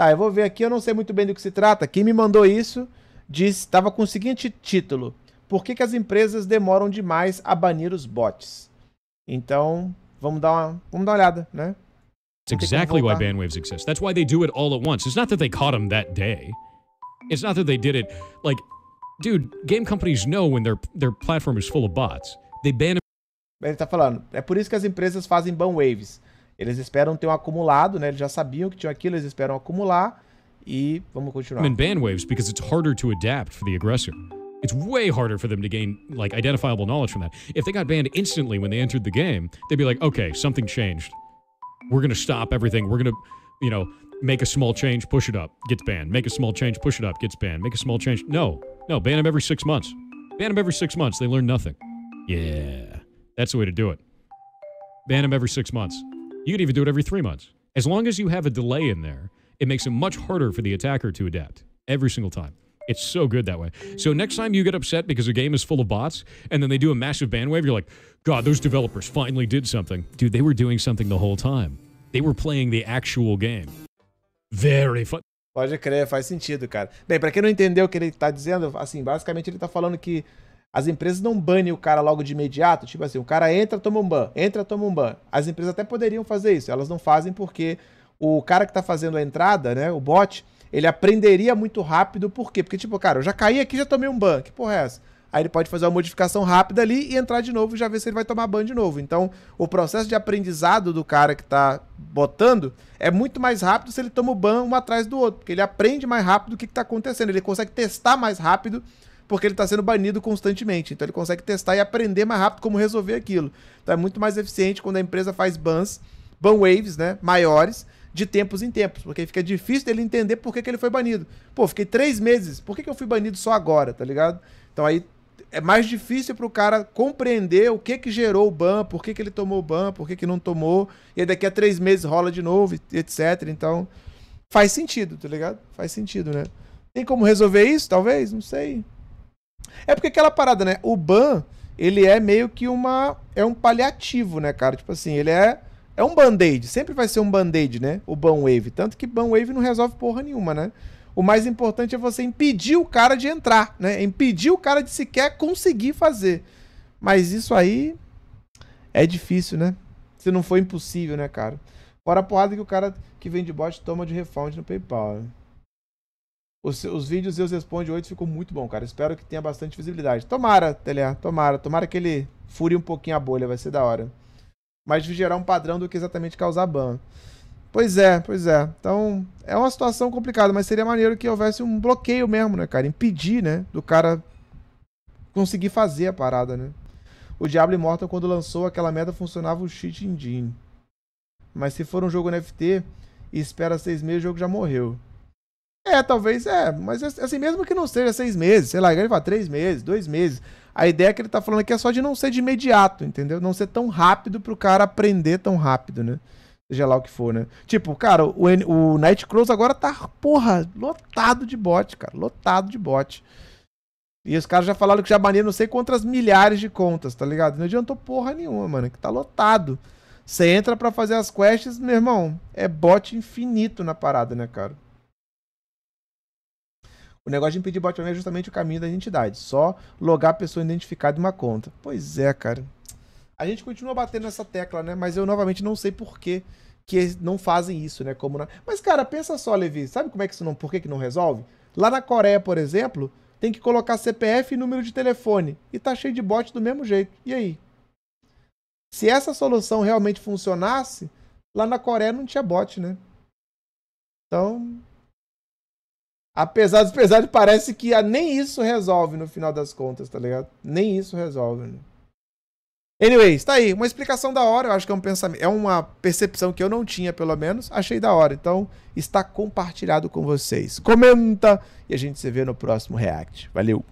Tá, eu vou ver aqui, eu não sei muito bem do que se trata. Quem me mandou isso disse, estava com o seguinte título: Por que, que as empresas demoram demais a banir os bots? Então, vamos dar uma, vamos dar uma olhada, né? exactly why bandwaves exist. That's why they do it all at once. It's not that they caught them that day. It's not that they did it like dude, game companies know when their their platform is full of bots. They ban Ele tá falando, é por isso que as empresas fazem ban waves. Eles esperam ter um acumulado, né? Eles já sabiam que tinha aquilo, eles esperam acumular e vamos continuar. I'm bandwaves because it's harder to adapt for the aggressor. It's way harder for them to gain like identifiable knowledge from that. If they got banned instantly when they entered the game, they'd be like, "Okay, something changed. We're going to stop everything. We're going to, you know, make a small change, push it up, gets banned. Make a small change, push it up, gets banned. Make a small change. No. No, ban them every 6 months. Ban them every 6 months. They learn nothing. Yeah. That's the way to do it. Ban them every 6 months. You could even do it every three months. As long as you have a delay in there, it makes it much harder for the attacker to adapt every single time. It's so good that way. So next time you get upset because a game is full of bots and then they do a massive bandwave, you're like, God, those developers finally did something. Dude, they were doing something the whole time. They were playing the actual game. Very fun. Pode crer, faz sentido, cara. Bem, para quem não entendeu o que ele tá dizendo, assim, basicamente ele tá falando que As empresas não banem o cara logo de imediato, tipo assim, o cara entra, toma um ban, entra, toma um ban. As empresas até poderiam fazer isso, elas não fazem porque o cara que está fazendo a entrada, né, o bot, ele aprenderia muito rápido, por quê? Porque tipo, cara, eu já caí aqui, já tomei um ban, que porra é essa? Aí ele pode fazer uma modificação rápida ali e entrar de novo e já ver se ele vai tomar ban de novo. Então, o processo de aprendizado do cara que está botando é muito mais rápido se ele toma o ban um atrás do outro, porque ele aprende mais rápido o que, está acontecendo, ele consegue testar mais rápido porque ele está sendo banido constantemente. Então ele consegue testar e aprender mais rápido como resolver aquilo. Então é muito mais eficiente quando a empresa faz bans, ban waves, né? Maiores, de tempos em tempos, porque fica difícil dele entender por que, que ele foi banido. Pô, fiquei três meses, por que, que eu fui banido só agora, tá ligado? Então aí é mais difícil para o cara compreender o que que gerou o ban, por que, que ele tomou o ban, por que, que não tomou, e daqui a três meses rola de novo, etc. Então, faz sentido, tá ligado? Faz sentido, né? Tem como resolver isso, talvez? Não sei. É porque aquela parada, né? O ban, ele é meio que uma. É um paliativo, né, cara? Tipo assim, ele é. É um band-aid. Sempre vai ser um band-aid, né? O ban wave. Tanto que ban wave não resolve porra nenhuma, né? O mais importante é você impedir o cara de entrar, né? Impedir o cara de sequer conseguir fazer. Mas isso aí é difícil, né? Se não for impossível, né, cara? Fora a porrada que o cara que vem de bot toma de refund no PayPal. Né? Os, os vídeos os Responde 8 ficou muito bom, cara. Espero que tenha bastante visibilidade. Tomara, Telha, tomara. Tomara que ele fure um pouquinho a bolha, vai ser da hora. Mas de gerar um padrão do que exatamente causar ban. Pois é, pois é. Então, é uma situação complicada, mas seria maneiro que houvesse um bloqueio mesmo, né, cara? Impedir, né, do cara conseguir fazer a parada, né? O Diablo Immortal, quando lançou aquela merda, funcionava o cheat engine. Mas se for um jogo NFT e espera seis meses, o jogo já morreu. É, talvez, é, mas é, assim, mesmo que não seja seis meses, sei lá, ele vai três meses, dois meses. A ideia que ele tá falando aqui é só de não ser de imediato, entendeu? Não ser tão rápido pro cara aprender tão rápido, né? Seja lá o que for, né? Tipo, cara, o, o Nightcrawls agora tá, porra, lotado de bot, cara, lotado de bot. E os caras já falaram que já baniram não sei quantas milhares de contas, tá ligado? Não adiantou porra nenhuma, mano, que tá lotado. Você entra para fazer as quests, meu irmão, é bot infinito na parada, né, cara? O negócio de impedir bot é justamente o caminho da identidade. Só logar a pessoa identificada em uma conta. Pois é, cara. A gente continua batendo nessa tecla, né? Mas eu novamente não sei por que que não fazem isso, né? Como na... Mas, cara, pensa só, Levi. Sabe como é que isso não... Por que, que não resolve? Lá na Coreia, por exemplo, tem que colocar CPF e número de telefone. E tá cheio de bot do mesmo jeito. E aí? Se essa solução realmente funcionasse, lá na Coreia não tinha bot, né? Então, Apesar dos pesares, parece que nem isso resolve no final das contas, tá ligado? Nem isso resolve. Né? Anyways, tá aí. Uma explicação da hora, eu acho que é um pensamento. É uma percepção que eu não tinha, pelo menos. Achei da hora. Então, está compartilhado com vocês. Comenta e a gente se vê no próximo React. Valeu!